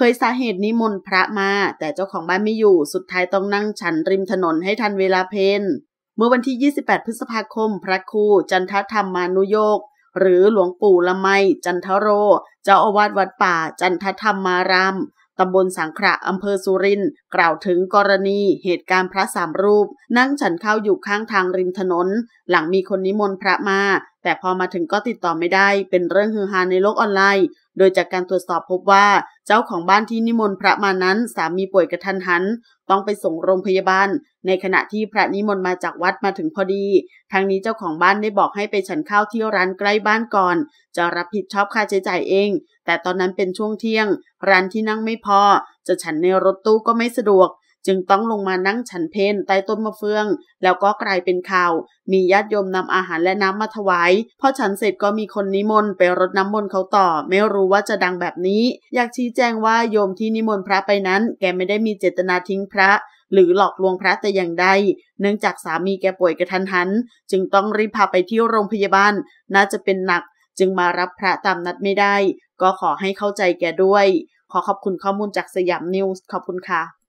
ผยสาเหตุนิมนต์พระมา แต่เจ้าของบ้านไม่อยู่สุดท้ายต้องนั่งฉันริมถนนให้ทันเวลาเพนเมื่อวันที่ 28 พฤษภาคม พระครูจันทธรรมานุโยก หรือหลวงปู่ละไม จันทโร เจ้าอาวาสวัดป่า จันทธรรมารามตำบลสังขระอำเภอสุรินกล่าวถึงกรณีเหตุการณ์พระสามรูป นั่งฉันข้าวอยู่ข้างทางริมถนน หลังมีคนนิมนต์พระมา แต่พอมาถึงก็ติดต่อไม่ได้ เป็นเรื่องฮือฮาในโลกออนไลน์โดยจากการตรวจสอบพบว่า เจ้าของบ้านที่นิมนต์พระมานั้นสามีป่วยกระทันหัน ต้องไปส่งโรงพยาบาล ในขณะที่พระนิมนต์มาจากวัดมาถึงพอดีทางนี้เจ้าของบ้านได้บอกให้ไปฉันข้าวที่ร้านใกล้บ้านก่อนจะรับผิดชอบค่าใช้จ่ายเอง แต่ตอนนั้นเป็นช่วงเที่ยงร้านที่นั่งไม่พอจะฉันในรถตู้ก็ไม่สะดวกจึงต้องลงมานั่งฉันเพนใต้ต้นมะเฟือง แล้วก็กลายเป็นข่าว มีญาติโยมนำอาหารและน้ำมาถวาย พอฉันเสร็จก็มีคนนิมนต์ไปรดน้ำมนต์เขาต่อ ไม่รู้ว่าจะดังแบบนี้ อยากชี้แจงว่าโยมที่นิมนต์พระไปนั้น แกไม่ได้มีเจตนาทิ้งพระ หรือหลอกลวงพระแต่อย่างใดเนื่องจากสามีแกป่วยกระทันหัน จึงต้องรีบพาไปที่โรงพยาบาล น่าจะเป็นหนักจึงมารับพระตามนัดไม่ได้ ก็ขอให้เข้าใจแกด้วย ขอขอบคุณข้อมูลจากสยามนิวส์ขอบคุณค่ะ